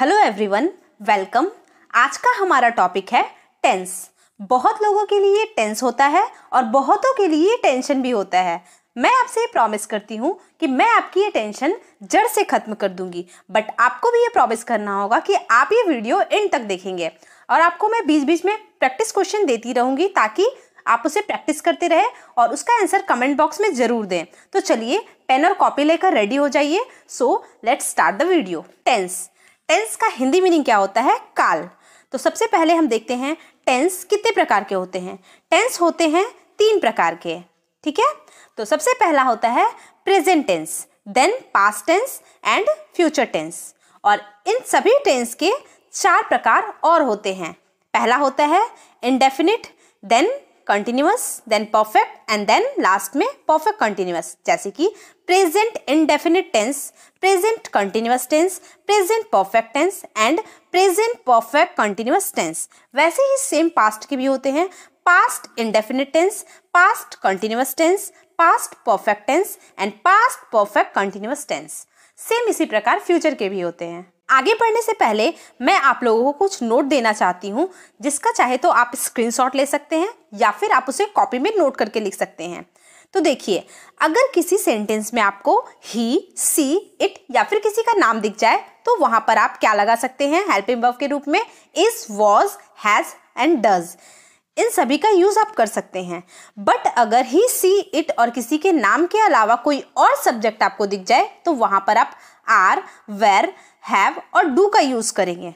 hello everyone welcome आज का हमारा टॉपिक है टेंस बहुत लोगों के लिए टेंस होता है और बहुतों के लिए टेंशन भी होता है मैं आपसे ये प्रॉमिस करती हूँ कि मैं आपकी ये टेंशन जड़ से ख़त्म कर दूंगी बट आपको भी ये प्रॉमिस करना होगा कि आप ये वीडियो एंड तक देखेंगे और आपको मैं बीच बीच में प्रैक्टिस क्वेश्चन देती रहूँगी ताकि आप उसे प्रैक्टिस करते रहे और उसका आंसर कमेंट बॉक्स में ज़रूर दें तो चलिए पेन और कॉपी लेकर रेडी हो जाइए so let's start the video tense tense का हिंदी मीनिंग क्या होता है काल तो सबसे पहले हम देखते हैं टेंस कितने प्रकार के होते हैं टेंस होते हैं तीन प्रकार के ठीक है तो सबसे पहला होता है present tense then past tense and future tense और इन सभी टेंस के चार प्रकार और होते हैं पहला होता है indefinite then continuous then perfect and then last में परफेक्ट कंटिन्यूस जैसे कि present indefinite tense present continuous tense present perfect tense and present perfect continuous tense वैसे ही सेम पास्ट के भी होते हैं past indefinite tense past continuous tense past perfect tense and past perfect continuous tense same इसी प्रकार future के भी होते हैं आगे बढ़ने से पहले मैं आप लोगों को कुछ नोट देना चाहती हूँ जिसका चाहे तो आप स्क्रीनशॉट ले सकते हैं या फिर आप उसे कॉपी में नोट करके लिख सकते हैं तो देखिए अगर किसी सेंटेंस में आपको ही सी इट या फिर किसी का नाम दिख जाए तो वहां पर आप क्या लगा सकते हैं हेल्पिंग वर्ब के रूप में is was has and does इन सभी का यूज़ आप कर सकते हैं बट अगर ही सी इट और किसी के नाम के अलावा कोई और सब्जेक्ट आपको दिख जाए तो वहां पर आप आर वेर हैव और डू का यूज करेंगे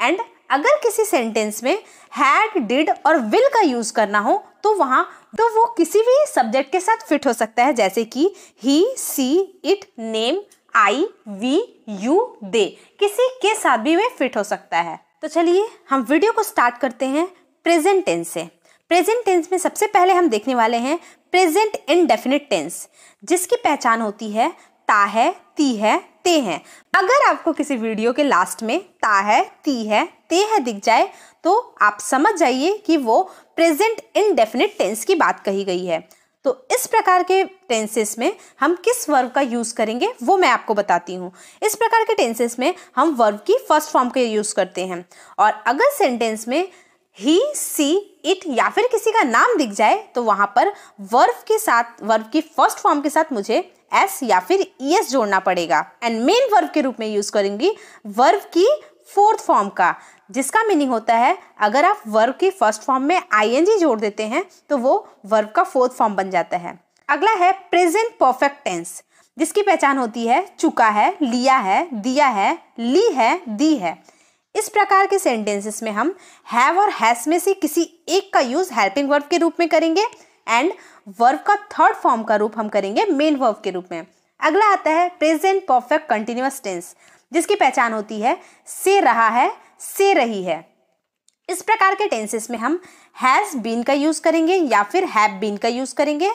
एंड अगर किसी सेंटेंस में हैड डिड और विल का यूज करना हो तो वहां तो वो किसी भी सब्जेक्ट के साथ फिट हो सकता है जैसे कि he she it name I we you they किसी के साथ भी वे फिट हो सकता है तो चलिए हम वीडियो को स्टार्ट करते हैं प्रेजेंट टेंस से प्रेजेंट टेंस में सबसे पहले हम देखने वाले हैं प्रेजेंट इनडेफिनिट टेंस जिसकी पहचान होती है ता है ती है ते हैं अगर आपको किसी वीडियो के लास्ट में ता है ती है ते है दिख जाए तो आप समझ जाइए कि वो प्रेजेंट इनडेफिनिट टेंस की बात कही गई है तो इस प्रकार के टेंसेस में हम किस वर्ब का यूज़ करेंगे वो मैं आपको बताती हूँ इस प्रकार के टेंसेस में हम वर्ब की फर्स्ट फॉर्म का यूज़ करते हैं और अगर सेंटेंस में ही सी इट या फिर किसी का नाम दिख जाए तो वहां पर वर्ब के साथ वर्ब की फर्स्ट फॉर्म के साथ मुझे एस या फिर ई e एस जोड़ना पड़ेगा एंड मेन वर्ब के रूप में यूज करेंगी वर्ब की फोर्थ फॉर्म का जिसका मीनिंग होता है अगर आप वर्ब की फर्स्ट फॉर्म में आई एन जी जोड़ देते हैं तो वो वर्ब का फोर्थ फॉर्म बन जाता है अगला है प्रेजेंट परफेक्ट टेंस जिसकी पहचान होती है चुका है लिया है दिया है ली है दी है इस प्रकार के सेंटेंसेस में हम हैव और हैस में से किसी एक का यूज़ हेल्पिंग वर्ब के रूप में करेंगे एंड वर्व का थर्ड फॉर्म का रूप हम करेंगे मेन वर्व के रूप में अगला आता है प्रेजेंट परफेक्ट कंटिन्यूस टेंस जिसकी पहचान होती है से रहा है से रही है इस प्रकार के टेंसेस में हम हैज़ बीन का यूज़ करेंगे या फिर हैव बीन का यूज़ करेंगे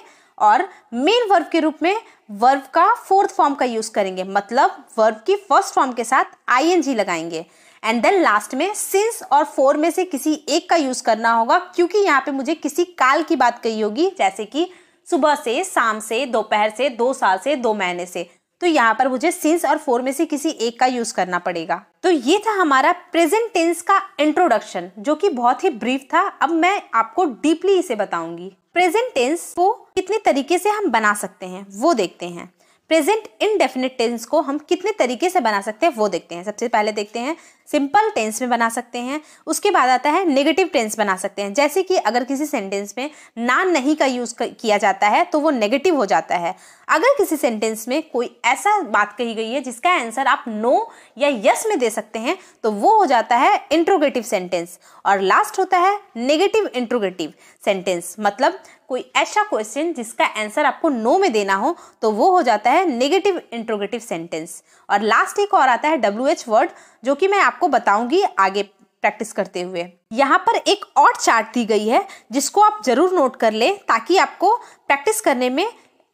और मेन वर्ब के रूप में वर्ब का फोर्थ फॉर्म का यूज़ करेंगे मतलब वर्ब की फर्स्ट फॉर्म के साथ आई लगाएंगे एंड देन लास्ट में सिंस और फोर में से किसी एक का यूज करना होगा क्योंकि यहाँ पे मुझे किसी काल की बात कही होगी जैसे कि सुबह से शाम से दोपहर से दो साल से दो महीने से तो यहाँ पर मुझे सिंस और फोर में से किसी एक का यूज करना पड़ेगा तो ये था हमारा प्रेजेंट टेंस का इंट्रोडक्शन जो कि बहुत ही ब्रीफ था अब मैं आपको डीपली इसे बताऊंगी प्रेजेंट टेंस को कितने तरीके से हम बना सकते हैं वो देखते हैं प्रेजेंट इनडेफिनेट टेंस को हम कितने तरीके से बना सकते हैं वो देखते हैं सबसे पहले देखते हैं सिंपल टेंस में बना सकते हैं उसके बाद आता है नेगेटिव टेंस बना सकते हैं जैसे कि अगर किसी सेंटेंस में ना नहीं का यूज़ किया जाता है तो वो नेगेटिव हो जाता है अगर किसी सेंटेंस में कोई ऐसा बात कही गई है जिसका आंसर आप नो या यस में दे सकते हैं तो वो हो जाता है इंट्रोगेटिव सेंटेंस और लास्ट होता है नेगेटिव इंट्रोगेटिव सेंटेंस मतलब कोई ऐसा क्वेश्चन जिसका आंसर आपको नो में देना हो तो वो हो जाता है नेगेटिव इंट्रोगेटिव सेंटेंस और लास्ट एक और आता है डब्ल्यू एच वर्ड जो कि मैं आपको बताऊंगी आगे प्रैक्टिस करते हुए यहाँ पर एक और चार्ट दी गई है जिसको आप जरूर नोट कर ले ताकि आपको प्रैक्टिस करने में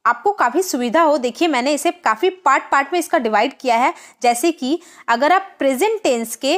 आपको काफ़ी सुविधा हो देखिए मैंने इसे काफ़ी पार्ट पार्ट में इसका डिवाइड किया है जैसे कि अगर आप प्रेजेंट टेंस के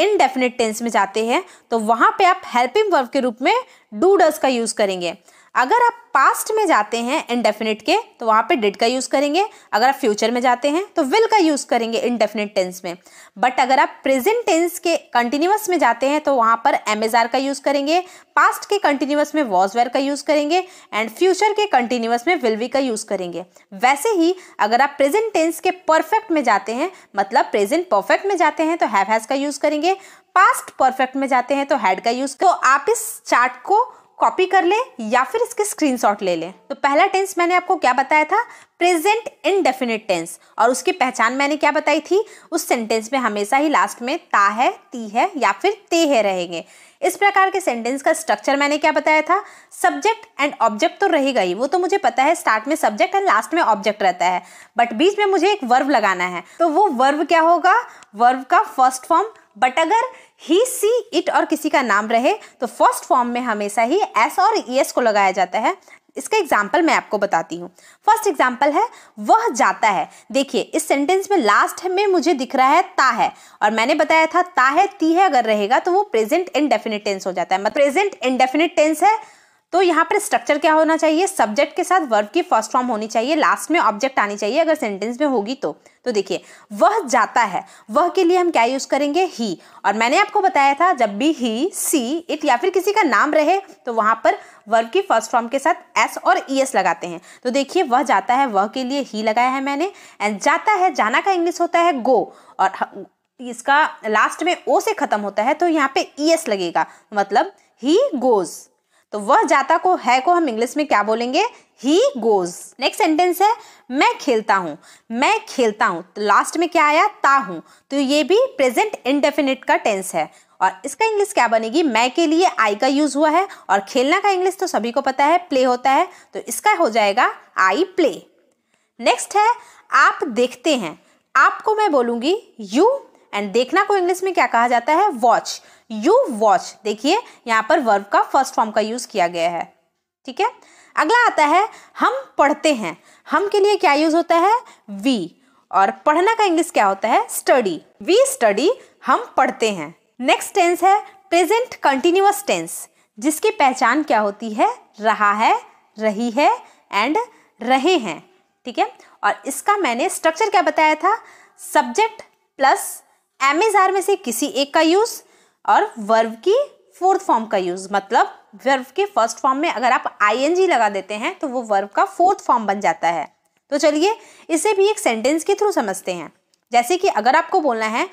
इनडेफिनेट टेंस में जाते हैं तो वहाँ पे आप हेल्पिंग वर्ब के रूप में डू डस का यूज़ करेंगे अगर आप पास्ट में जाते हैं इनडेफिनेट के तो वहाँ पे डिड का यूज़ करेंगे अगर आप फ्यूचर में जाते हैं तो विल का यूज़ करेंगे इनडेफिनेट टेंस में बट अगर आप प्रेजेंट टेंस के कंटिन्यूस में जाते हैं तो वहाँ पर एम का यूज़ करेंगे पास्ट के कंटिन्यूस में वॉज वेयर का यूज़ करेंगे एंड फ्यूचर के कंटिन्यूस में विल वी का यूज़ करेंगे वैसे ही अगर आप प्रेजेंट टेंस के परफेक्ट में जाते हैं मतलब प्रेजेंट परफेक्ट में जाते हैं तो हैव हैज़ का यूज़ करेंगे पास्ट परफेक्ट में जाते हैं तो हैड का यूज़ तो आप इस चार्ट को कॉपी कर ले या फिर इसके स्क्रीनशॉट ले लें तो पहला टेंस मैंने आपको क्या बताया था प्रेजेंट इनडेफिनेट टेंस और उसकी पहचान मैंने क्या बताई थी उस सेंटेंस में हमेशा ही लास्ट में ता है ती है या फिर ते है रहेंगे इस प्रकार के सेंटेंस का स्ट्रक्चर मैंने क्या बताया था सब्जेक्ट एंड ऑब्जेक्ट तो रहेगा ही वो तो मुझे पता है स्टार्ट में सब्जेक्ट एंड लास्ट में ऑब्जेक्ट रहता है बट बीच में मुझे एक वर्व लगाना है तो वो वर्व क्या होगा वर्व का फर्स्ट फॉर्म बट अगर ही सी इट और किसी का नाम रहे तो फर्स्ट फॉर्म में हमेशा ही एस और ई e एस को लगाया जाता है इसका एग्जाम्पल मैं आपको बताती हूँ फर्स्ट एग्जाम्पल है वह जाता है देखिए इस सेंटेंस में लास्ट में मुझे दिख रहा है ता है और मैंने बताया था ता है ती है अगर रहेगा तो वो प्रेजेंट इनडेफिनिट टेंस हो जाता है मतलब प्रेजेंट इनडेफिनिट टेंस है तो यहाँ पर स्ट्रक्चर क्या होना चाहिए सब्जेक्ट के साथ वर्ब की फर्स्ट फॉर्म होनी चाहिए लास्ट में ऑब्जेक्ट आनी चाहिए अगर सेंटेंस में होगी तो तो देखिए वह जाता है वह के लिए हम क्या यूज़ करेंगे ही और मैंने आपको बताया था जब भी ही सी इट या फिर किसी का नाम रहे तो वहां पर वर्ब की फर्स्ट फॉर्म के साथ एस और ई e एस लगाते हैं तो देखिए वह जाता है वह के लिए ही लगाया है मैंने एंड जाता है जाना का इंग्लिश होता है गो और इसका लास्ट में ओ से ख़त्म होता है तो यहाँ पे ई e एस लगेगा मतलब ही गोज़ तो वह जाता को है को हम इंग्लिश में क्या बोलेंगे ही गोज नेक्स्ट सेंटेंस है मैं खेलता हूं मैं खेलता हूं तो लास्ट में क्या आया ता हूं तो ये भी प्रेजेंट इनडेफिनिट का टेंस है और इसका इंग्लिश क्या बनेगी मैं के लिए आई का यूज हुआ है और खेलना का इंग्लिश तो सभी को पता है प्ले होता है तो इसका हो जाएगा आई प्ले नेक्स्ट है आप देखते हैं आपको मैं बोलूंगी यू एंड देखना को इंग्लिश में क्या कहा जाता है वॉच यू वॉच देखिए यहाँ पर वर्ब का फर्स्ट फॉर्म का यूज़ किया गया है ठीक है अगला आता है हम पढ़ते हैं हम के लिए क्या यूज होता है वी और पढ़ना का इंग्लिश क्या होता है स्टडी वी स्टडी हम पढ़ते हैं नेक्स्ट टेंस है प्रेजेंट कंटिन्यूस टेंस जिसकी पहचान क्या होती है रहा है रही है एंड रहे हैं ठीक है और इसका मैंने स्ट्रक्चर क्या बताया था सब्जेक्ट प्लस एम में से किसी एक का यूज़ और वर्व की फोर्थ फॉर्म का यूज़ मतलब वर्व के फर्स्ट फॉर्म में अगर आप आईएनजी लगा देते हैं तो वो वर्व का फोर्थ फॉर्म बन जाता है तो चलिए इसे भी एक सेंटेंस के थ्रू समझते हैं जैसे कि अगर आपको बोलना है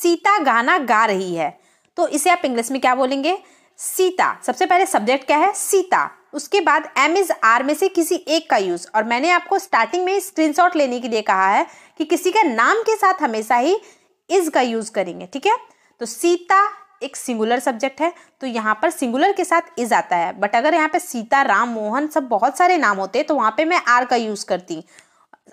सीता गाना गा रही है तो इसे आप इंग्लिश में क्या बोलेंगे सीता सबसे पहले सब्जेक्ट क्या है सीता उसके बाद एम इज आर में से किसी एक का यूज़ और मैंने आपको स्टार्टिंग में स्क्रीनशॉट लेने के लिए कहा है कि किसी का नाम के साथ हमेशा ही इज का यूज़ करेंगे ठीक है तो सीता एक सिंगुलर सब्जेक्ट है तो यहाँ पर सिंगुलर के साथ इज आता है बट अगर यहाँ पे सीता राम मोहन सब बहुत सारे नाम होते तो वहाँ पे मैं आर का यूज़ करती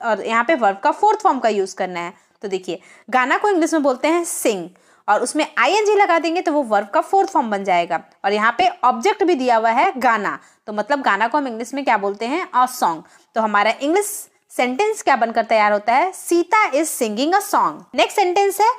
और यहाँ पे वर्ब का फोर्थ फॉर्म का यूज़ करना है तो देखिए गाना को इंग्लिश में बोलते हैं सिंग और उसमें आईएनजी लगा देंगे तो वो वर्ब का फोर्थ फॉर्म बन जाएगा और यहाँ पे ऑब्जेक्ट भी दिया हुआ है गाना तो मतलब गाना को हम इंग्लिश में क्या बोलते हैं अ सॉन्ग तो हमारा इंग्लिश सेंटेंस क्या बनकर तैयार होता है Sita is singing a song next sentence है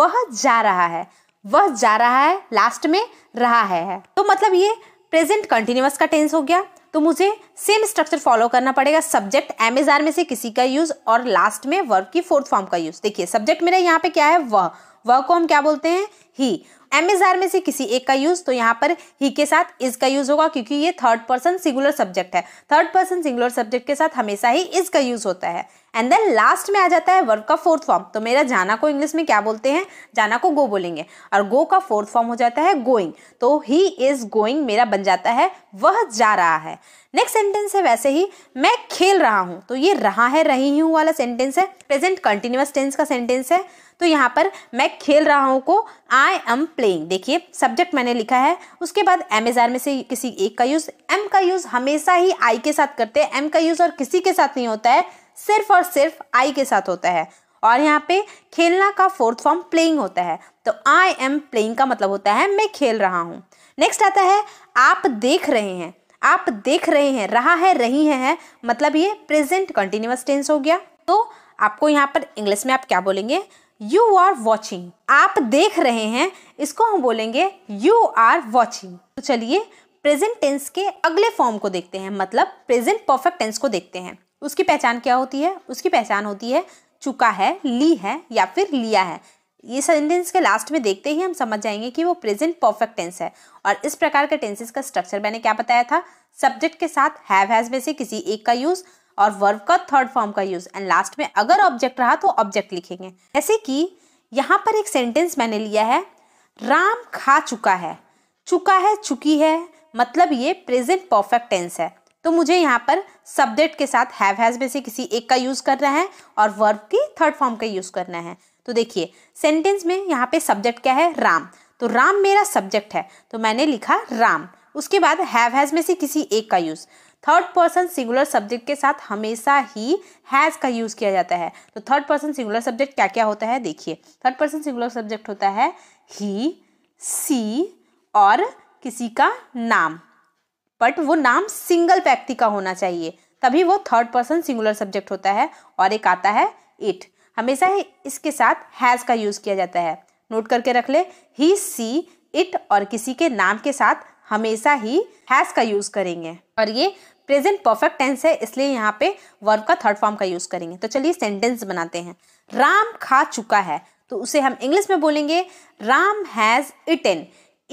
वह जा रहा है वह जा रहा है लास्ट में रहा है तो मतलब ये प्रेजेंट कंटिन्यूस का टेंस हो गया तो मुझे सेम स्ट्रक्चर फॉलो करना पड़ेगा सब्जेक्ट एम एज आर में से किसी का यूज और लास्ट में वर्ब की फोर्थ फॉर्म का यूज देखिए सब्जेक्ट मेरा यहाँ पे क्या है वह वह को हम क्या बोलते हैं ही एम इज आर में से किसी एक का यूज तो यहाँ पर ही के साथ इज का यूज होगा क्योंकि ये थर्ड पर्सन सिंगुलर सब्जेक्ट है थर्ड पर्सन सिंगुलर सब्जेक्ट के साथ हमेशा ही इज का यूज होता है एंड देन लास्ट में आ जाता है वर्ब का फोर्थ फॉर्म तो मेरा जाना को इंग्लिश में क्या बोलते हैं जाना को गो बोलेंगे और गो का फोर्थ फॉर्म हो जाता है गोइंग तो ही इज गोइंग मेरा बन जाता है वह जा रहा है नेक्स्ट सेंटेंस है वैसे ही मैं खेल रहा हूँ तो ये रहा है रही हूँ वाला सेंटेंस है प्रेजेंट कंटिन्यूस टेंस का सेंटेंस है तो यहाँ पर मैं खेल रहा हूँ को आई एम प्लेइंग देखिए सब्जेक्ट मैंने लिखा है उसके बाद एमेजार में से किसी एक का यूज़ एम का यूज़ हमेशा ही आई के साथ करते हैं एम का यूज़ और किसी के साथ नहीं होता है सिर्फ और सिर्फ आई के साथ होता है और यहाँ पे खेलना का फोर्थ फॉर्म प्लेइंग होता है तो आई एम प्लेइंग का मतलब होता है मैं खेल रहा हूँ नेक्स्ट आता है आप देख रहे हैं आप देख रहे हैं रहा है रही है, है मतलब ये प्रेजेंट कंटिन्यूस टेंस हो गया तो आपको यहाँ पर इंग्लिश में आप क्या बोलेंगे यू आर वॉचिंग आप देख रहे हैं इसको हम बोलेंगे यू आर वॉचिंग तो चलिए प्रेजेंट टेंस के अगले फॉर्म को देखते हैं मतलब प्रेजेंट परफेक्ट टेंस को देखते हैं उसकी पहचान क्या होती है उसकी पहचान होती है चुका है ली है या फिर लिया है ये सेंटेंस के लास्ट में देखते ही हम समझ जाएंगे कि वो प्रेजेंट परफेक्ट टेंस है और इस प्रकार के टेंसेस का स्ट्रक्चर मैंने क्या बताया था सब्जेक्ट के साथ हैव हैज़ में से किसी एक का यूज़ और वर्ब का थर्ड फॉर्म का यूज़ एंड लास्ट में अगर ऑब्जेक्ट रहा तो ऑब्जेक्ट लिखेंगे जैसे कि यहाँ पर एक सेंटेंस मैंने लिया है राम खा चुका है चुका है चुकी है मतलब ये प्रेजेंट परफेक्ट टेंस है तो मुझे यहाँ पर सब्जेक्ट के साथ हैव हैज़ में से किसी एक का यूज़ करना है और वर्ब की थर्ड फॉर्म का यूज़ करना है तो देखिए सेंटेंस में यहाँ पे सब्जेक्ट क्या है राम तो राम मेरा सब्जेक्ट है तो मैंने लिखा राम उसके बाद हैव हैज़ में से किसी एक का use third person singular subject के साथ हमेशा ही हैज़ का यूज़ किया जाता है तो थर्ड पर्सन सिंगुलर सब्जेक्ट क्या क्या होता है देखिए थर्ड पर्सन सिंगुलर सब्जेक्ट होता है ही सी और किसी का नाम बट वो नाम सिंगल व्यक्ति का होना चाहिए तभी वो थर्ड पर्सन सिंगुलर सब्जेक्ट होता है और एक आता है इट हमेशा ही इसके साथ हैज़ का यूज़ किया जाता है नोट करके रख ले ही सी इट और किसी के नाम के साथ हमेशा ही हैज़ का यूज़ करेंगे और ये प्रेजेंट परफेक्ट टेंस है इसलिए यहाँ पे वर्ब का थर्ड फॉर्म का यूज़ करेंगे तो चलिए सेंटेंस बनाते हैं राम खा चुका है तो उसे हम इंग्लिश में बोलेंगे राम हैज़ इटन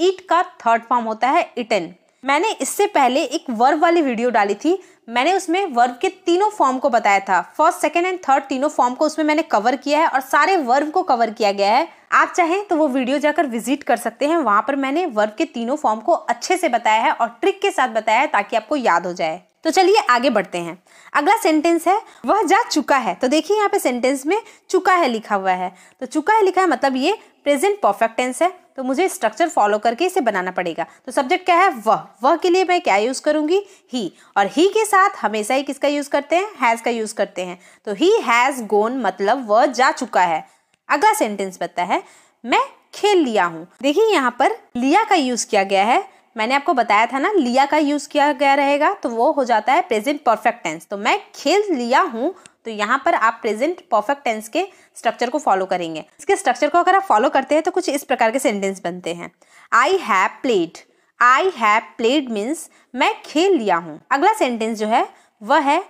ईट का थर्ड फॉर्म होता है इटन मैंने इससे पहले एक वर्ब वाली वीडियो डाली थी मैंने उसमें वर्ब के तीनों फॉर्म को बताया था फर्स्ट सेकेंड एंड थर्ड तीनों फॉर्म को उसमें मैंने कवर किया है और सारे वर्ब को कवर किया गया है आप चाहें तो वो वीडियो जाकर विजिट कर सकते हैं वहां पर मैंने वर्ब के तीनों फॉर्म को अच्छे से बताया है और ट्रिक के साथ बताया है ताकि आपको याद हो जाए तो चलिए आगे बढ़ते हैं अगला सेंटेंस है वह जा चुका है तो देखिए यहाँ पे सेंटेंस में चुका है लिखा हुआ है तो चुका है लिखा है मतलब ये प्रेजेंट परफेक्ट टेंस है तो मुझे स्ट्रक्चर फॉलो करके इसे बनाना पड़ेगा तो सब्जेक्ट क्या है वह वह के लिए मैं क्या यूज़ करूँगी ही और ही के साथ हमेशा ही किसका यूज़ करते हैं हैज़ का यूज़ करते हैं तो ही हैज़ गोन मतलब वह जा चुका है अगला सेंटेंस बता है मैं खेल लिया हूँ देखिए यहाँ पर लिया का यूज़ किया गया है मैंने आपको बताया था ना लिया का यूज़ किया गया रहेगा तो वो हो जाता है प्रेजेंट परफेक्ट टेंस तो मैं खेल लिया हूँ तो यहाँ पर आप प्रेजेंट परफेक्ट टेंस के स्ट्रक्चर को फॉलो करेंगे इसके स्ट्रक्चर को अगर आप फॉलो करते हैं तो कुछ इस प्रकार के सेंटेंस बनते हैं I have played I have played means मैं खेल लिया हूँ अगला सेंटेंस जो है वह है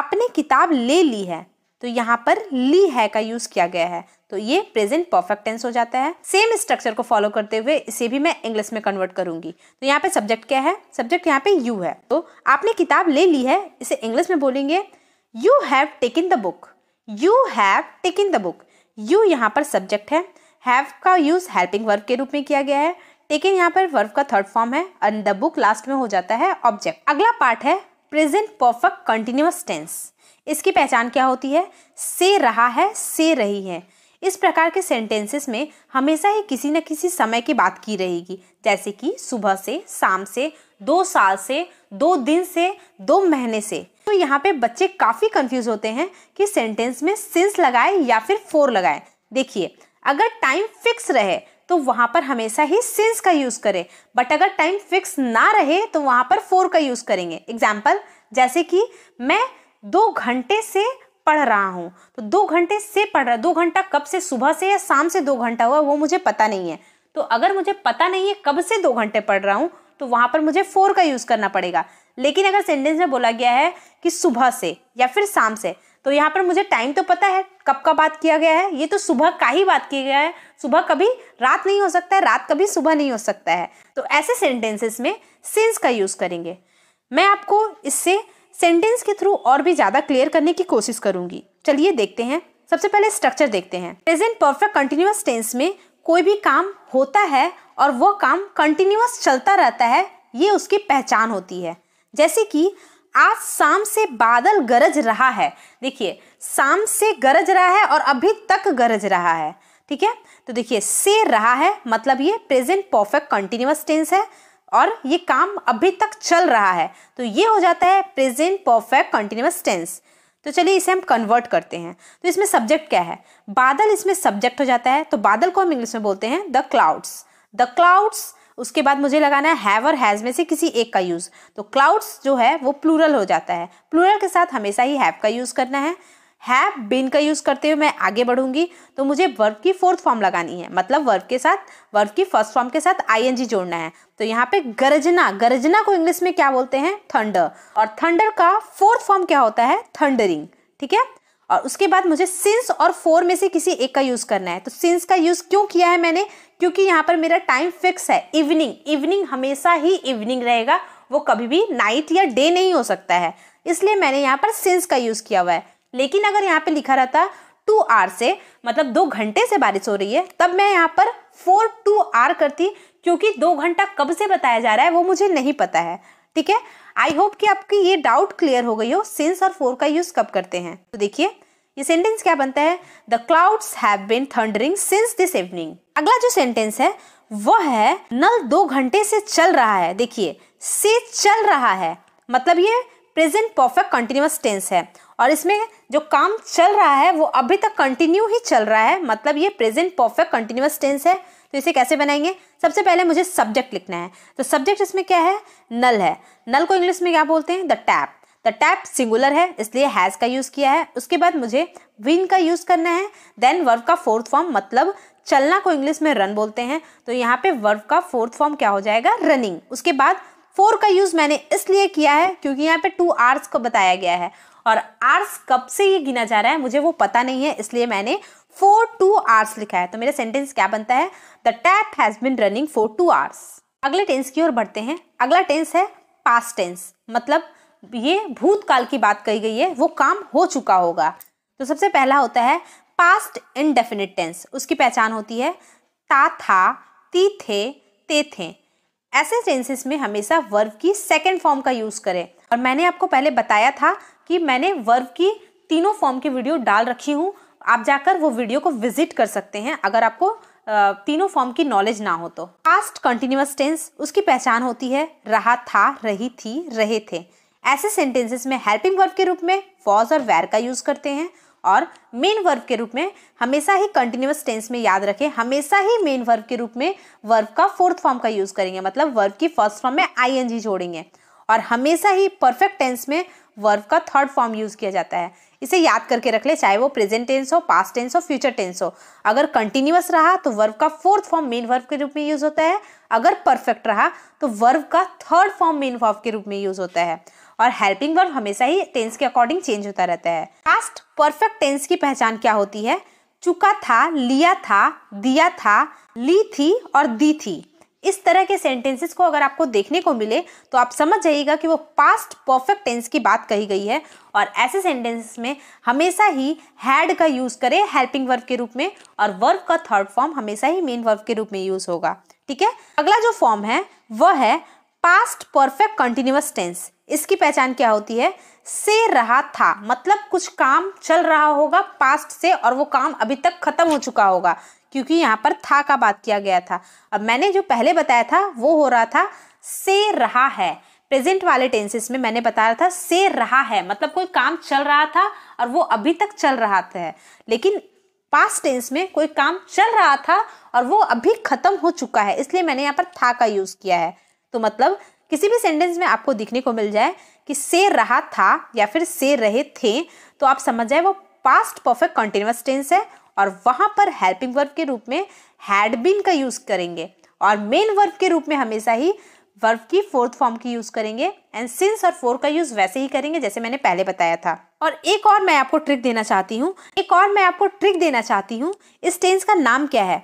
आपने किताब ले ली है तो यहाँ पर ली है का यूज किया गया है तो ये प्रेजेंट परफेक्ट टेंस हो जाता है सेम स्ट्रक्चर को फॉलो करते हुए इसे भी मैं इंग्लिश में कन्वर्ट करूंगी तो यहाँ पे सब्जेक्ट क्या है सब्जेक्ट यहाँ पे यू है तो आपने किताब ले ली है इसे इंग्लिश में बोलेंगे you have taken the book you have taken the book you यहाँ पर सब्जेक्ट है हैव का यूज़ हेल्पिंग वर्ब के रूप में किया गया है टेकिन यहाँ पर वर्ब का थर्ड फॉर्म है एंड द बुक लास्ट में हो जाता है ऑब्जेक्ट अगला पार्ट है प्रेजेंट परफेक्ट कंटिन्यूस टेंस इसकी पहचान क्या होती है से रहा है से रही है इस प्रकार के सेंटेंसेस में हमेशा ही किसी न किसी समय की बात की रहेगी जैसे कि सुबह से शाम से दो साल से दो दिन से दो महीने से तो यहाँ पे बच्चे काफ़ी कंफ्यूज होते हैं कि सेंटेंस में सिंस लगाए या फिर फोर लगाए देखिए अगर टाइम फिक्स रहे तो वहां पर हमेशा ही सिंस का यूज़ करें बट अगर टाइम फिक्स ना रहे तो वहां पर फोर का यूज़ करेंगे एग्जाम्पल जैसे कि मैं दो घंटे से पढ़ रहा हूँ तो दो घंटे से पढ़ रहा दो घंटा कब से सुबह से या शाम से दो घंटा हुआ वो मुझे पता नहीं है तो अगर मुझे पता नहीं है कब से दो घंटे पढ़ रहा हूँ तो वहाँ पर मुझे फोर का यूज़ करना पड़ेगा लेकिन अगर सेंटेंस में बोला गया है कि सुबह से या फिर शाम से तो यहाँ पर मुझे टाइम तो पता है कब का बात किया गया है ये तो सुबह का ही बात किया गया है सुबह कभी रात नहीं हो सकता है रात कभी सुबह नहीं हो सकता है तो ऐसे सेंटेंसेस में सिंस का यूज़ करेंगे मैं आपको इससे सेंटेंस के थ्रू और भी ज्यादा क्लियर करने की कोशिश करूंगी चलिए देखते हैं सबसे पहले स्ट्रक्चर देखते हैं प्रेजेंट परफेक्ट कंटिन्यूस टेंस में कोई भी काम होता है और वो काम कंटिन्यूस चलता रहता है ये उसकी पहचान होती है जैसे कि आज शाम से बादल गरज रहा है देखिए शाम से गरज रहा है और अभी तक गरज रहा है ठीक है तो देखिए से रहा है मतलब ये प्रेजेंट परफेक्ट कंटिन्यूस टेंस है और ये काम अभी तक चल रहा है तो ये हो जाता है प्रेजेंट परफेक्ट कंटिन्यूस टेंस तो चलिए इसे हम कन्वर्ट करते हैं तो इसमें सब्जेक्ट क्या है बादल इसमें सब्जेक्ट हो जाता है तो बादल को हम इंग्लिश में बोलते हैं द क्लाउड्स द क्लाउड्स उसके बाद मुझे लगाना है हैव और हैज़ में से किसी एक का यूज़ तो क्लाउड्स जो है वो प्लूरल हो जाता है प्लूरल के साथ हमेशा ही हैव का यूज़ करना है हैव बिन का यूज़ करते हुए मैं आगे बढ़ूंगी तो मुझे वर्ब की फोर्थ फॉर्म लगानी है मतलब वर्ब के साथ वर्ब की फर्स्ट फॉर्म के साथ आईएनजी जोड़ना है तो यहाँ पे गरजना गरजना को इंग्लिश में क्या बोलते हैं थंडर और थंडर का फोर्थ फॉर्म क्या होता है थंडरिंग ठीक है और उसके बाद मुझे सिंस और फोर में से किसी एक का यूज़ करना है तो सिंस का यूज़ क्यों किया है मैंने क्योंकि यहाँ पर मेरा टाइम फिक्स है इवनिंग इवनिंग हमेशा ही इवनिंग रहेगा वो कभी भी नाइट या डे नहीं हो सकता है इसलिए मैंने यहाँ पर सिंस का यूज़ किया हुआ है लेकिन अगर यहाँ पे लिखा रहता टू आर से मतलब दो घंटे से बारिश हो रही है तब मैं यहाँ पर फोर टू आर करती क्योंकि दो घंटा कब से बताया जा रहा है वो मुझे नहीं पता है ठीक है आई होप कि आपकी ये डाउट क्लियर हो गई हो सिंस और फोर का यूज कब करते हैं तो देखिए ये सेंटेंस क्या बनता है the clouds have been thundering since this evening अगला जो सेंटेंस है वह है नल दो घंटे से चल रहा है देखिए से चल रहा है मतलब ये प्रेजेंट परफेक्ट कंटिन्यूस टेंस है और इसमें जो काम चल रहा है वो अभी तक कंटिन्यू ही चल रहा है मतलब ये प्रेजेंट परफेक्ट कंटिन्यूस टेंस है तो इसे कैसे बनाएंगे सबसे पहले मुझे सब्जेक्ट लिखना है तो सब्जेक्ट इसमें क्या है नल है नल को इंग्लिश में क्या बोलते हैं the tap the tap singular है इसलिए हैज़ का यूज़ किया है उसके बाद मुझे विन का यूज़ करना है देन वर्व का फोर्थ फॉर्म मतलब चलना को इंग्लिश में रन बोलते हैं तो यहाँ पे वर्व का फोर्थ फॉर्म क्या हो जाएगा रनिंग उसके बाद फोर का यूज़ मैंने इसलिए किया है क्योंकि यहाँ पे टू आर्स को बताया गया है और आर्स कब से ये गिना जा रहा है मुझे वो पता नहीं है इसलिए मैंने फोर टू आर्स लिखा है तो मेरा सेंटेंस क्या बनता है the tap has been running for two hours अगले टेंस की ओर बढ़ते हैं अगला टेंस है पास टेंस मतलब ये भूतकाल की बात कही गई है वो काम हो चुका होगा तो सबसे पहला होता है पास्ट इनडेफिनिट टेंस उसकी पहचान होती है ता था ती थे ते थे ऐसे टेंसेस में हमेशा वर्ब की सेकेंड फॉर्म का यूज़ करें और मैंने आपको पहले बताया था कि मैंने वर्व की तीनों फॉर्म की वीडियो डाल रखी हूँ आप जाकर वो वीडियो को विजिट कर सकते हैं अगर आपको तीनों फॉर्म की नॉलेज ना हो तो पास्ट कंटिन्यूस टेंस उसकी पहचान होती है रहा था रही थी रहे थे ऐसे सेंटेंसेस में हेल्पिंग वर्ब के रूप में वॉज और वेर का यूज़ करते हैं और मेन वर्ब के रूप में हमेशा ही कंटिन्यूस टेंस में याद रखें हमेशा ही मेन वर्ब के रूप में वर्ब का फोर्थ फॉर्म का यूज़ करेंगे मतलब वर्ब की फर्स्ट फॉर्म में आई जोड़ेंगे और हमेशा ही परफेक्ट टेंस में वर्ब का थर्ड फॉर्म यूज़ किया जाता है इसे याद करके रख ले चाहे वो प्रेजेंट टेंस हो पास्ट टेंस हो फ्यूचर टेंस हो अगर कंटिन्यूस रहा तो वर्ब का फोर्थ फॉर्म मेन वर्ब के रूप में यूज़ होता है अगर परफेक्ट रहा तो वर्ब का थर्ड फॉर्म मेन वर्ब के रूप में यूज़ होता है और हेल्पिंग वर्ब हमेशा ही टेंस के अकॉर्डिंग चेंज होता रहता है पास्ट परफेक्ट टेंस की पहचान क्या होती है चुका था लिया था दिया था ली थी और दी थी इस तरह के सेंटेंसेस को अगर आपको देखने को मिले तो आप समझ जाइएगा कि वो पास्ट परफेक्ट टेंस की बात कही गई है और ऐसे सेंटेंसेस में हमेशा ही हैड का यूज़ करें हेल्पिंग वर्ब के रूप में और वर्ब का थर्ड फॉर्म हमेशा ही मेन वर्ब के रूप में यूज़ होगा ठीक है अगला जो फॉर्म है वह है पास्ट परफेक्ट कंटिन्यूस टेंस इसकी पहचान क्या होती है से रहा था मतलब कुछ काम चल रहा होगा पास्ट से और वो काम अभी तक खत्म हो चुका होगा क्योंकि यहाँ पर था का बात किया गया था अब मैंने जो पहले बताया था वो हो रहा था से रहा है प्रेजेंट वाले टेंसेस में मैंने बताया था से रहा है मतलब कोई काम चल रहा था और वो अभी तक चल रहा था लेकिन पास्ट टेंस में कोई काम चल रहा था और वो अभी खत्म हो चुका है इसलिए मैंने यहाँ पर था का यूज किया है तो मतलब किसी भी सेंटेंस में आपको दिखने को मिल जाए कि से रहा था या फिर से रहे थे तो आप समझ जाए वो पास्ट परफेक्ट कंटिन्यूस टेंस है और वहाँ पर हेल्पिंग वर्ब के रूप में हैड बीन का यूज़ करेंगे और मेन वर्ब के रूप में हमेशा ही वर्ब की फोर्थ फॉर्म की यूज़ करेंगे एंड सिंस और फोर का यूज़ वैसे ही करेंगे जैसे मैंने पहले बताया था और एक और मैं आपको ट्रिक देना चाहती हूँ एक और मैं आपको ट्रिक देना चाहती हूँ इस टेंस का नाम क्या है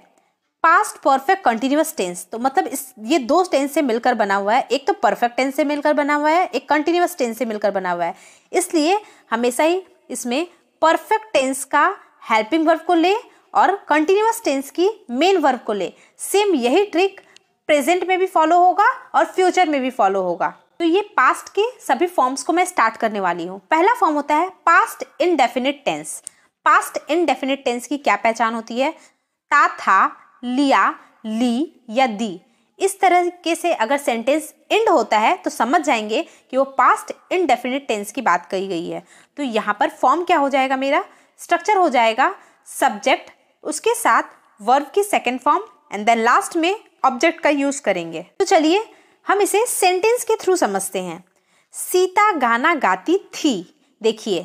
पास्ट परफेक्ट कंटिन्यूस टेंस तो मतलब इस ये दो टेंस से मिलकर बना हुआ है एक तो परफेक्ट टेंस से मिलकर बना हुआ है एक कंटिन्यूस टेंस से मिलकर बना हुआ है इसलिए हमेशा ही इसमें परफेक्ट टेंस का हेल्पिंग वर्ब को ले और कंटिन्यूस टेंस की मेन वर्ब को ले सेम यही ट्रिक प्रेजेंट में भी फॉलो होगा और फ्यूचर में भी फॉलो होगा तो ये पास्ट के सभी फॉर्म्स को मैं स्टार्ट करने वाली हूँ पहला फॉर्म होता है past indefinite tense past indefinite tense की क्या पहचान होती है ता था लिया ली या दी इस तरह के से अगर सेंटेंस एंड होता है तो समझ जाएंगे कि वो पास्ट इनडेफिनिट टेंस की बात कही गई है तो यहाँ पर फॉर्म क्या हो जाएगा मेरा स्ट्रक्चर हो जाएगा सब्जेक्ट उसके साथ वर्ब की second form and then last में ऑब्जेक्ट का यूज करेंगे तो चलिए हम इसे सेंटेंस के थ्रू समझते हैं सीता गाना गाती थी देखिए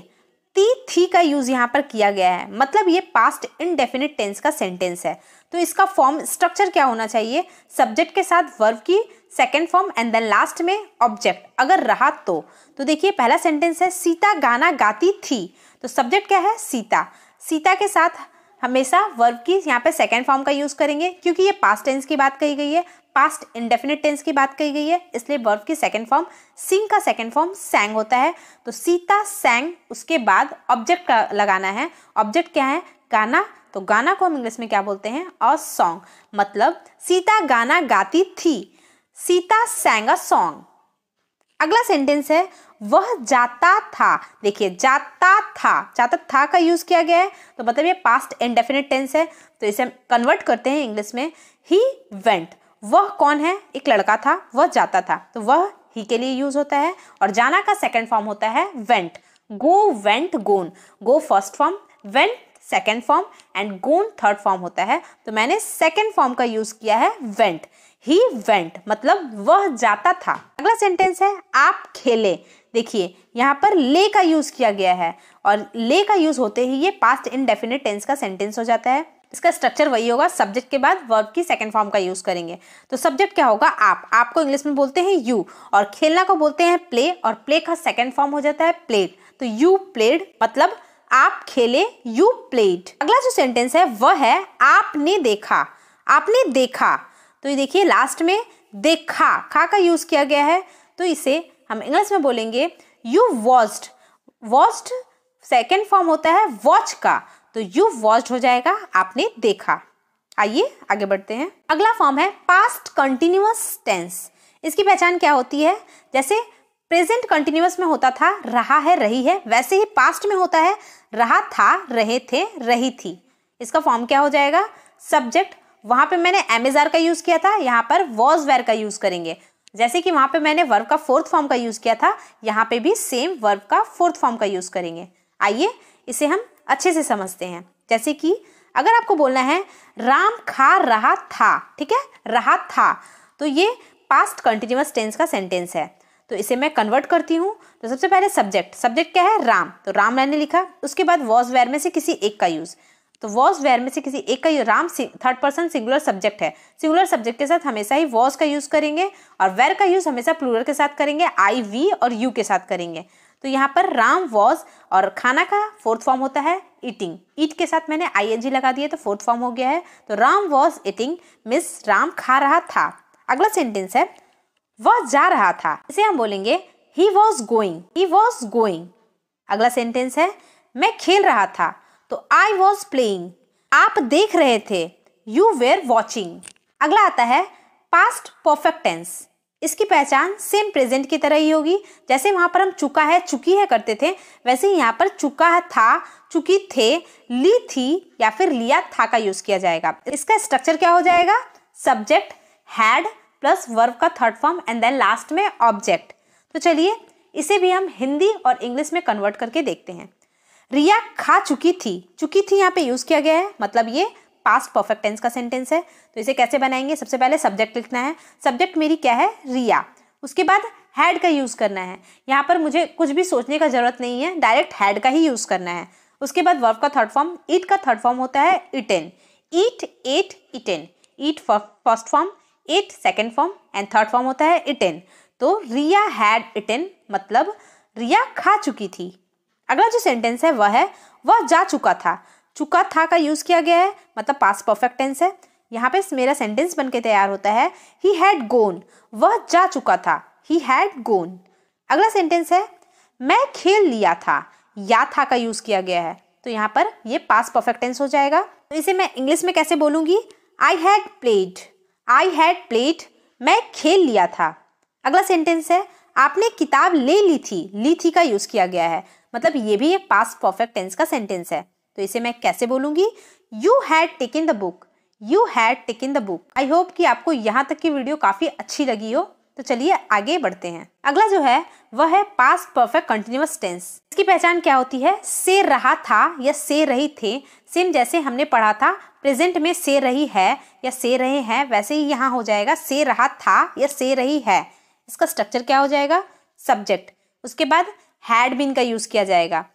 ती थी का यूज यहाँ पर किया गया है मतलब ये पास्ट इनडेफिनिट टेंस का सेंटेंस है तो इसका फॉर्म स्ट्रक्चर क्या होना चाहिए सब्जेक्ट के साथ वर्ब की second form and then last में ऑब्जेक्ट अगर रहा तो तो देखिए पहला सेंटेंस है सीता गाना गाती थी तो सब्जेक्ट क्या है सीता सीता के साथ हमेशा वर्ब की यहाँ पे सेकेंड फॉर्म का यूज़ करेंगे क्योंकि ये पास्ट टेंस की बात कही गई है पास्ट इंडेफिनिट टेंस की बात कही गई है इसलिए वर्ब की सेकेंड फॉर्म सिंग का सेकेंड फॉर्म सैंग होता है तो सीता सैंग उसके बाद ऑब्जेक्ट का लगाना है ऑब्जेक्ट क्या है गाना तो गाना को हम इंग्लिश में क्या बोलते हैं अ सॉन्ग मतलब सीता गाना गाती थी सीता सैंग अ सॉन्ग अगला सेंटेंस है वह जाता था देखिए जाता था जाता था का यूज किया गया है तो मतलब ये पास्ट इनडेफिनेट टेंस है तो इसे हम कन्वर्ट करते हैं इंग्लिश में ही वेंट वह कौन है एक लड़का था वह जाता था तो वह ही के लिए यूज होता है और जाना का सेकेंड फॉर्म होता है went go went gone go first form went second form and gone third form होता है तो मैंने सेकेंड फॉर्म का यूज किया है वेंट ही वेंट मतलब वह जाता था अगला सेंटेंस है आप खेले देखिए यहाँ पर ले का यूज किया गया है और ले का यूज होते ही ये पास्ट इनडेफिनेट टेंस का सेंटेंस हो जाता है इसका स्ट्रक्चर वही होगा सब्जेक्ट के बाद वर्ब की सेकंड फॉर्म का यूज करेंगे तो सब्जेक्ट क्या होगा आप आपको इंग्लिश में बोलते हैं यू और खेलना को बोलते हैं प्ले और प्ले का सेकंड फॉर्म हो जाता है प्लेड तो यू प्लेड मतलब आप खेले यू प्लेड अगला जो सेंटेंस है वह है आपने देखा आपने देखा तो ये देखिए लास्ट में देखा खा का यूज़ किया गया है तो इसे हम इंग्लिश में बोलेंगे you watched watched second form होता है वॉच का तो यू वॉस्ड हो जाएगा आपने देखा आइए आगे बढ़ते हैं अगला फॉर्म है पास्ट कंटिन्यूस टेंस इसकी पहचान क्या होती है जैसे प्रेजेंट कंटिन्यूस में होता था रहा है रही है वैसे ही पास्ट में होता है रहा था रहे थे रही थी इसका फॉर्म क्या हो जाएगा सब्जेक्ट वहां पे मैंने एमेजार का यूज़ किया था यहाँ पर वॉज वेर का यूज़ करेंगे जैसे कि वहां पे मैंने वर्ब का फोर्थ फॉर्म का यूज़ किया था यहाँ पे भी सेम वर्ब का फोर्थ फॉर्म का यूज़ करेंगे आइए इसे हम अच्छे से समझते हैं जैसे कि अगर आपको बोलना है राम खा रहा था ठीक है रहा था तो ये पास्ट कंटिन्यूस टेंस का सेंटेंस है तो इसे मैं कन्वर्ट करती हूँ तो सबसे पहले सब्जेक्ट सब्जेक्ट क्या है राम तो राम मैंने लिखा उसके बाद वॉज वेर में से किसी एक का यूज़ तो वॉज वेयर में से किसी एक का Ram third person singular subject है सिंगुलर सब्जेक्ट के साथ हमेशा ही वॉज का यूज़ करेंगे और वेर का यूज़ हमेशा प्लूरल के साथ करेंगे आई वी और यू के साथ करेंगे तो यहाँ पर राम वॉज और खाना का फोर्थ फॉर्म होता है ईटिंग ईट के साथ मैंने आई एन जी लगा दिया तो फोर्थ फॉर्म हो गया है तो Ram was eating means Ram खा रहा था अगला सेंटेंस है वह जा रहा था इसे हम बोलेंगे he was going he was going अगला सेंटेंस है मैं खेल रहा था तो आई वॉज प्लेइंग आप देख रहे थे यू वेयर वॉचिंग अगला आता है पास्ट परफेक्ट टेंस इसकी पहचान सेम प्रेजेंट की तरह ही होगी जैसे वहाँ पर हम चुका है चुकी है करते थे वैसे यहाँ पर चुका था चुकी थे ली थी या फिर लिया था का यूज़ किया जाएगा इसका स्ट्रक्चर क्या हो जाएगा सब्जेक्ट हैड प्लस वर्ब का third form and then last में ऑब्जेक्ट तो चलिए इसे भी हम हिंदी और इंग्लिश में कन्वर्ट करके देखते हैं रिया खा चुकी थी चुकी थी यहाँ पे यूज किया गया है मतलब ये पास्ट परफेक्ट टेंस का सेंटेंस है तो इसे कैसे बनाएंगे सबसे पहले सब्जेक्ट लिखना है सब्जेक्ट मेरी क्या है रिया उसके बाद हैड का यूज़ करना है यहाँ पर मुझे कुछ भी सोचने का ज़रूरत नहीं है डायरेक्ट हैड का ही यूज़ करना है उसके बाद वर्ब का थर्ड फॉर्म ईट का थर्ड फॉर्म होता है eaten eat ate eaten eat first form ate second form and third form होता है इटेन तो रिया हैड इटेन मतलब रिया खा चुकी थी अगला जो सेंटेंस है वह है वह जा चुका था चुका था का यूज़ किया गया है मतलब पास परफेक्ट टेंस है यहाँ पे मेरा सेंटेंस बन के तैयार होता है ही हैड गोन वह जा चुका था ही हैड गोन अगला सेंटेंस है मैं खेल लिया था या था का यूज़ किया गया है तो यहाँ पर ये पास परफेक्ट टेंस हो जाएगा तो इसे मैं इंग्लिश में कैसे बोलूंगी I had played I had played मैं खेल लिया था अगला सेंटेंस है आपने किताब ले ली थी ली थी का यूज़ किया गया है मतलब ये भी एक पास्ट परफेक्ट टेंस का सेंटेंस है तो इसे मैं कैसे बोलूंगी you had taken the book you had taken the book I hope कि आपको यहाँ तक की वीडियो काफ़ी अच्छी लगी हो तो चलिए आगे बढ़ते हैं अगला जो है वह है पास्ट परफेक्ट कंटिन्यूस टेंस इसकी पहचान क्या होती है से रहा था या से रही थे सेम जैसे हमने पढ़ा था प्रेजेंट में से रही है या से रहे हैं वैसे ही यहाँ हो जाएगा से रहा था या से रही है इसका स्ट्रक्चर क्या हो जाएगा सब्जेक्ट उसके बाद हैड बिन का यूज़ किया जाएगा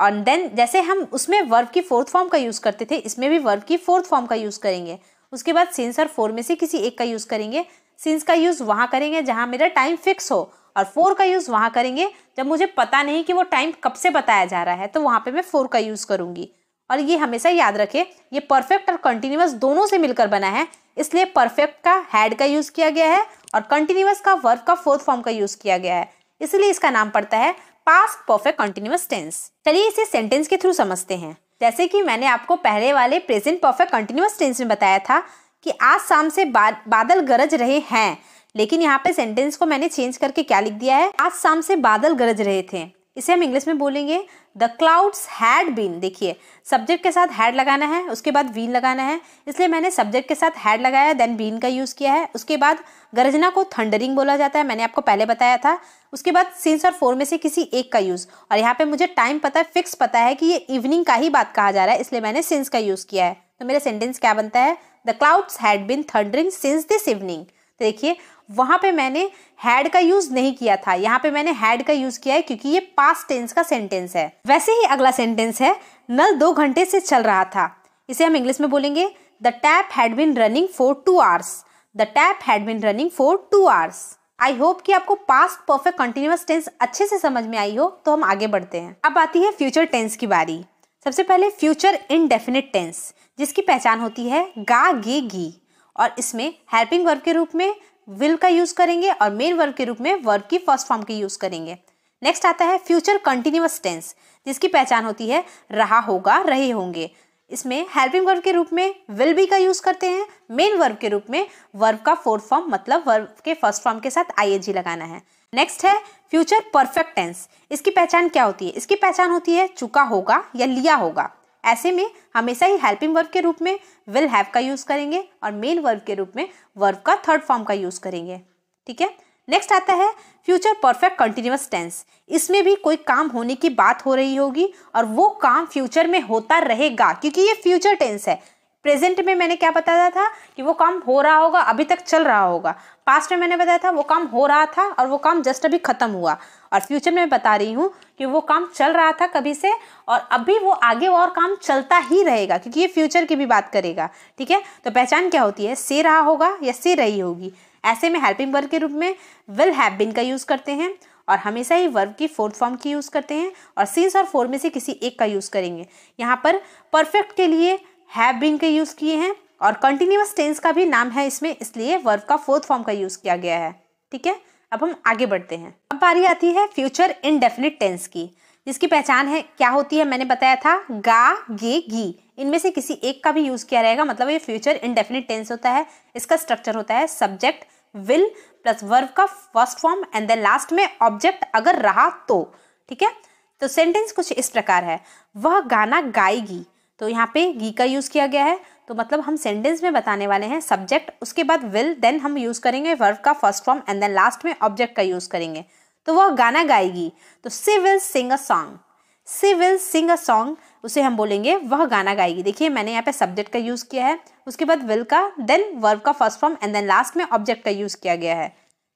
और देन जैसे हम उसमें वर्ब की फोर्थ फॉर्म का यूज़ करते थे इसमें भी वर्ब की फोर्थ फॉर्म का यूज़ करेंगे उसके बाद सिंस और फोर में से किसी एक का यूज़ करेंगे सिंस का यूज़ वहाँ करेंगे जहाँ मेरा टाइम फिक्स हो और फोर का यूज़ वहाँ करेंगे जब मुझे पता नहीं कि वो टाइम कब से बताया जा रहा है तो वहाँ पे मैं फोर का यूज़ करूँगी और ये हमेशा याद रखें ये परफेक्ट और कंटिन्यूस दोनों से मिलकर बना है इसलिए परफेक्ट का हैड का यूज़ किया गया है और कंटिन्यूस का वर्ब का फोर्थ फॉर्म का यूज़ किया गया है इसलिए इसका नाम पड़ता है पास्ट परफेक्ट कंटिन्यूस टेंस चलिए इसे सेंटेंस के थ्रू समझते हैं जैसे कि मैंने आपको पहले वाले प्रेजेंट परफेक्ट कंटिन्यूस टेंस में बताया था कि आज शाम से बाद, बादल गरज रहे हैं लेकिन यहाँ पे सेंटेंस को मैंने चेंज करके क्या लिख दिया है आज शाम से बादल गरज रहे थे इसे हम इंग्लिश में बोलेंगे द क्लाउड्स हैड बीन देखिए सब्जेक्ट के साथ हैड लगाना है उसके बाद बीन लगाना है इसलिए मैंने सब्जेक्ट के साथ हैड लगाया देन बीन का यूज़ किया है उसके बाद गरजना को थंडरिंग बोला जाता है मैंने आपको पहले बताया था उसके बाद सिंस और फोर में से किसी एक का यूज़ और यहाँ पर मुझे टाइम पता है फिक्स पता है कि ये इवनिंग का ही बात कहा जा रहा है इसलिए मैंने सिंस का यूज़ किया है तो मेरा सेंटेंस क्या बनता है the clouds had been thundering since this evening देखिए वहाँ पे मैंने हैड का यूज़ नहीं किया था यहाँ पे मैंने हैड का यूज़ किया है क्योंकि ये पास्ट टेंस का सेंटेंस है वैसे ही अगला सेंटेंस है नल दो घंटे से चल रहा था इसे हम इंग्लिश में बोलेंगे the tap had been running for two hours the tap had been running for two hours I hope कि आपको पास्ट परफेक्ट कंटिन्यूस टेंस अच्छे से समझ में आई हो तो हम आगे बढ़ते हैं अब आती है फ्यूचर टेंस की बारी सबसे पहले फ्यूचर इनडेफिनिट टेंस जिसकी पहचान होती है गा गे गी और इसमें हेल्पिंग वर्ब के रूप में विल का यूज करेंगे और मेन वर्ग के रूप में वर्ग की फर्स्ट फॉर्म के यूज करेंगे नेक्स्ट आता है फ्यूचर कंटिन्यूअस टेंस जिसकी पहचान होती है रहा होगा रहे होंगे इसमें हेल्पिंग वर्ब के रूप में विल बी का यूज करते हैं मेन वर्ब के रूप में वर्ब का फोर्थ फॉर्म मतलब वर्ब के फर्स्ट फॉर्म के साथ आई लगाना है नेक्स्ट है फ्यूचर परफेक्ट टेंस इसकी पहचान क्या होती है इसकी पहचान होती है चुका होगा या लिया होगा ऐसे में हमेशा ही हेल्पिंग वर्ब के रूप में विल हैव का यूज़ करेंगे और मेन वर्ब के रूप में वर्ब का थर्ड फॉर्म का यूज़ करेंगे ठीक है नेक्स्ट आता है फ्यूचर परफेक्ट कंटिन्यूस टेंस इसमें भी कोई काम होने की बात हो रही होगी और वो काम फ्यूचर में होता रहेगा क्योंकि ये फ्यूचर टेंस है प्रेजेंट में मैंने क्या बताया था कि वो काम हो रहा होगा अभी तक चल रहा होगा पास्ट में मैंने बताया था वो काम हो रहा था और वो काम जस्ट अभी ख़त्म हुआ और फ्यूचर में बता रही हूँ कि वो काम चल रहा था कभी से और अभी वो आगे और काम चलता ही रहेगा क्योंकि ये फ्यूचर की भी बात करेगा ठीक है तो पहचान क्या होती है से रहा होगा या से रही होगी ऐसे में हेल्पिंग वर्ग के रूप में विल हैव बिन का यूज़ करते हैं और हमेशा ही वर्ब की फोर्थ फॉर्म की यूज़ करते हैं और सिंस और फोर में से किसी एक का यूज़ करेंगे यहाँ पर परफेक्ट के लिए हैव बिन के यूज़ किए हैं और कंटिन्यूस टेंस का भी नाम है इसमें इसलिए वर्ब का फोर्थ फॉर्म का यूज़ किया गया है ठीक है अब हम आगे बढ़ते हैं अब बारी आती है फ्यूचर इनडेफिनिट टेंस की जिसकी पहचान है क्या होती है मैंने बताया था गा गे गी इनमें से किसी एक का भी यूज किया रहेगा मतलब ये फ्यूचर इनडेफिनिट टेंस होता है इसका स्ट्रक्चर होता है सब्जेक्ट विल प्लस वर्ब का first form and then last में ऑब्जेक्ट अगर रहा तो ठीक है तो सेंटेंस कुछ इस प्रकार है वह गाना गाएगी तो यहाँ पे गी का यूज किया गया है तो मतलब हम सेंटेंस में बताने वाले हैं सब्जेक्ट उसके बाद विल देन हम यूज़ करेंगे वर्ब का first form and then last में ऑब्जेक्ट का यूज़ करेंगे तो वह गाना गाएगी तो she will sing a song she will sing a song उसे हम बोलेंगे वह गाना गाएगी देखिए मैंने यहाँ पे सब्जेक्ट का यूज़ किया है उसके बाद विल का देन वर्ब का first form and then last में ऑब्जेक्ट का यूज़ किया गया है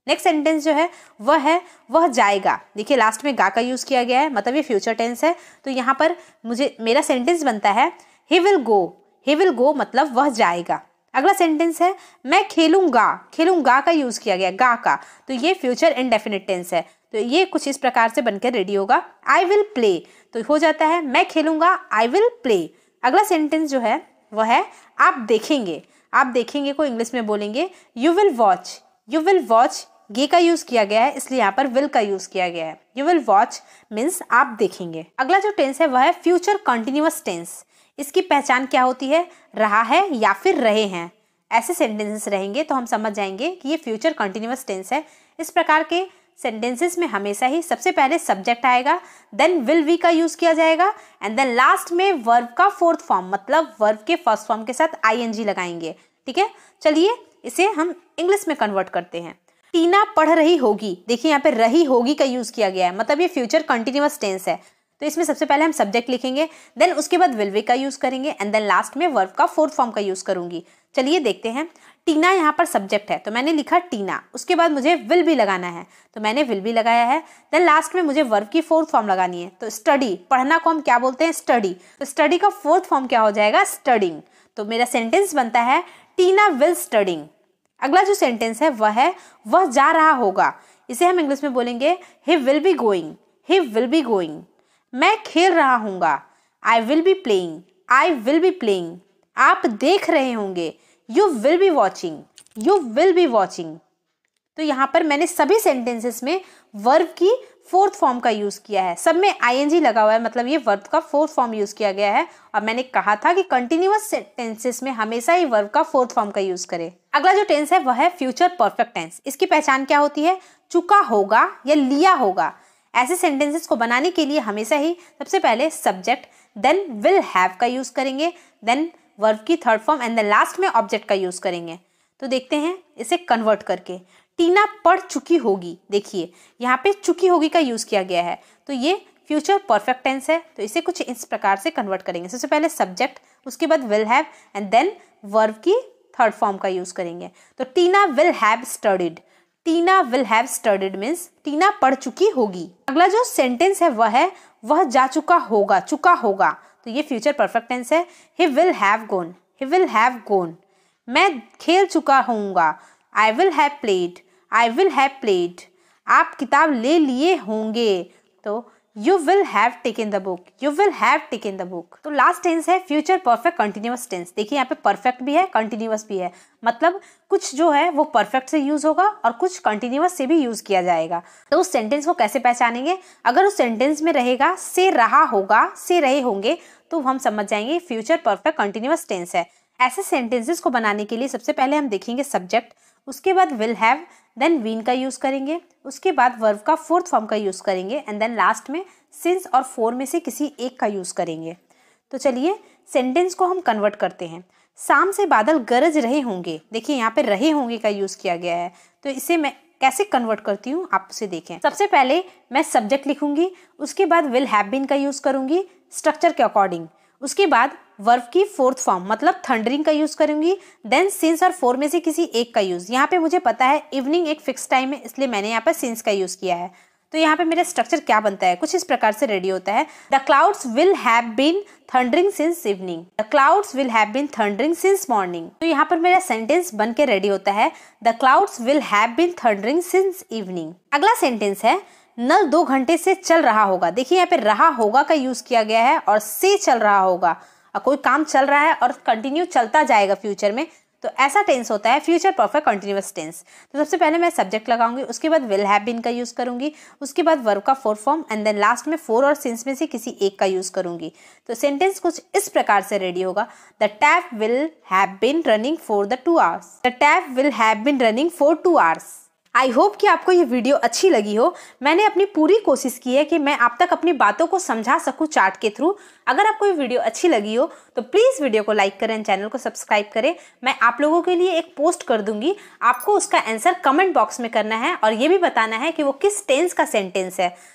नेक्स्ट सेंटेंस जो है वह है वह जाएगा देखिए लास्ट में गा का यूज़ किया गया है मतलब ये फ्यूचर टेंस है तो यहाँ पर मुझे मेरा सेंटेंस बनता है he will go he will go मतलब वह जाएगा अगला सेंटेंस है मैं खेलूंगा खेलूंगा का यूज किया गया गा का तो ये फ्यूचर इनडेफिनेट टेंस है तो ये कुछ इस प्रकार से बनकर रेडी होगा आई विल प्ले तो हो जाता है मैं खेलूंगा आई विल प्ले अगला सेंटेंस जो है वह है आप देखेंगे आप देखेंगे को इंग्लिश में बोलेंगे you will watch you will watch गे का यूज़ किया गया है इसलिए यहाँ पर विल का यूज़ किया गया है यू विल वॉच मीन्स आप देखेंगे अगला जो टेंस है वह है फ्यूचर कंटिन्यूस टेंस इसकी पहचान क्या होती है रहा है या फिर रहे हैं ऐसे सेंटेंसेस रहेंगे तो हम समझ जाएंगे कि ये फ्यूचर कंटिन्यूस टेंस है इस प्रकार के सेंटेंसेस में हमेशा ही सबसे पहले सब्जेक्ट आएगा देन विल वी का यूज़ किया जाएगा एंड देन लास्ट में वर्ब का फोर्थ फॉर्म मतलब वर्ब के फर्स्ट फॉर्म के साथ आई लगाएंगे ठीक है चलिए इसे हम इंग्लिश में कन्वर्ट करते हैं टीना पढ़ रही होगी देखिए यहाँ पे रही होगी का यूज़ किया गया है मतलब ये फ्यूचर कंटिन्यूस टेंस है तो इसमें सबसे पहले हम सब्जेक्ट लिखेंगे देन उसके बाद विलवे का यूज़ करेंगे एंड देन लास्ट में वर्ब का फोर्थ फॉर्म का यूज़ करूंगी चलिए देखते हैं टीना यहाँ पर सब्जेक्ट है तो मैंने लिखा टीना उसके बाद मुझे विल भी लगाना है तो मैंने विल भी लगाया है देन लास्ट में मुझे वर्ब की फोर्थ फॉर्म लगानी है तो स्टडी पढ़ना को हम क्या बोलते हैं स्टडी तो स्टडी का फोर्थ फॉर्म क्या हो जाएगा स्टडिंग तो मेरा सेंटेंस बनता है टीना विल स्टडिंग अगला जो सेंटेंस है वह है वह जा रहा होगा इसे हम इंग्लिश में बोलेंगे he will be going he will be going मैं खेल रहा हूँ I will be playing I will be playing आप देख रहे होंगे you will be watching you will be watching तो यहाँ पर मैंने सभी सेंटेंसेस में वर्ब की फोर्थ फॉर्म का यूज़ किया है सब में आईएनजी लगा हुआ है मतलब ये वर्ब का फोर्थ फॉर्म यूज़ किया गया है और मैंने कहा था कि कंटिन्यूस सेंटेंसेस में हमेशा ही वर्ब का फोर्थ फॉर्म का यूज़ करें अगला जो टेंस है वह है फ्यूचर परफेक्ट टेंस इसकी पहचान क्या होती है चुका होगा या लिया होगा ऐसे सेंटेंसेस को बनाने के लिए हमेशा ही सबसे पहले सब्जेक्ट देन विल हैव का यूज़ करेंगे देन वर्ब की third form and the last में ऑब्जेक्ट का यूज़ करेंगे तो देखते हैं इसे कन्वर्ट करके टीना पढ़ चुकी होगी देखिए यहाँ पे चुकी होगी का यूज़ किया गया है तो ये फ्यूचर परफेक्ट टेंस है तो इसे कुछ इस प्रकार से कन्वर्ट करेंगे सबसे पहले सब्जेक्ट उसके बाद will have and then verb की थर्ड फॉर्म का यूज़ करेंगे तो Tina will have studied Tina will have studied means Tina पढ़ चुकी होगी अगला जो सेंटेंस है वह है वह जा चुका होगा चुका होगा तो ये फ्यूचर परफेक्ट टेंस है he will have gone he will have gone मैं खेल चुका होऊंगा I will have played I will have played आप किताब ले लिए होंगे तो you will have in the book you will have in the book तो लास्ट टेंस है फ्यूचर परफेक्ट कंटिन्यूस टेंस देखिए यहाँ पे परफेक्ट भी है कंटिन्यूस भी है मतलब कुछ जो है वो परफेक्ट से यूज होगा और कुछ कंटिन्यूस से भी यूज किया जाएगा तो उस सेंटेंस को कैसे पहचानेंगे अगर उस सेंटेंस में रहेगा से रहा होगा से रहे होंगे तो हम समझ जाएंगे फ्यूचर परफेक्ट कंटिन्यूस टेंस है ऐसे सेंटेंसेस को बनाने के लिए सबसे पहले हम देखेंगे सब्जेक्ट उसके बाद विल हैव देन वीन का यूज़ करेंगे उसके बाद वर्व का फोर्थ फॉर्म का यूज़ करेंगे एंड देन लास्ट में सिंस और फोर में से किसी एक का यूज़ करेंगे तो चलिए सेंटेंस को हम कन्वर्ट करते हैं शाम से बादल गरज रहे होंगे देखिए यहाँ पे रहे होंगे का यूज़ किया गया है तो इसे मैं कैसे कन्वर्ट करती हूँ आप उसे देखें सबसे पहले मैं सब्जेक्ट लिखूंगी उसके बाद विल हैव बिन का यूज़ करूँगी स्ट्रक्चर के अकॉर्डिंग उसके बाद वर्फ की फोर्थ फॉर्म मतलब थंडरिंग का यूज करूंगी देन सिंस और फोर में से किसी एक का यूज यहाँ पे मुझे पता है इवनिंग एक फिक्स टाइम है इसलिए मैंने यहाँ पर सिंस का यूज किया है तो यहाँ पे मेरा स्ट्रक्चर क्या बनता है कुछ इस प्रकार से रेडी होता है the clouds will have been thundering since evening the clouds will have been thundering since morning तो यहाँ पर मेरा सेंटेंस बन के रेडी होता है the clouds will have been thundering since evening अगला सेंटेंस है नल दो घंटे से चल रहा होगा देखिए यहाँ पे रहा होगा का यूज किया गया है और से चल रहा होगा कोई काम चल रहा है और कंटिन्यू चलता जाएगा फ्यूचर में तो ऐसा टेंस होता है फ्यूचर परफेक्ट कंटिन्यूस टेंस तो सबसे पहले मैं सब्जेक्ट लगाऊंगी उसके बाद विल हैव बिन का यूज़ करूंगी उसके बाद वर्ब का four form and then last में फोर और सिंस में से किसी एक का यूज़ करूंगी तो सेंटेंस कुछ इस प्रकार से रेडी होगा the tap will have been running for the two hours the tap will have been running for two hours I hope कि आपको ये वीडियो अच्छी लगी हो मैंने अपनी पूरी कोशिश की है कि मैं आप तक अपनी बातों को समझा सकूं चार्ट के थ्रू अगर आपको ये वीडियो अच्छी लगी हो तो प्लीज़ वीडियो को लाइक करें चैनल को सब्सक्राइब करें मैं आप लोगों के लिए एक पोस्ट कर दूंगी आपको उसका आंसर कमेंट बॉक्स में करना है और ये भी बताना है कि वो किस टेंस का सेंटेंस है